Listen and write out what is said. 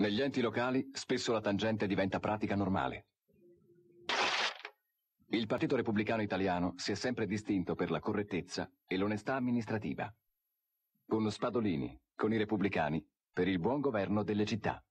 Negli enti locali spesso la tangente diventa pratica normale. Il Partito Repubblicano Italiano si è sempre distinto per la correttezza e l'onestà amministrativa. Con Spadolini, con i repubblicani, per il buon governo delle città.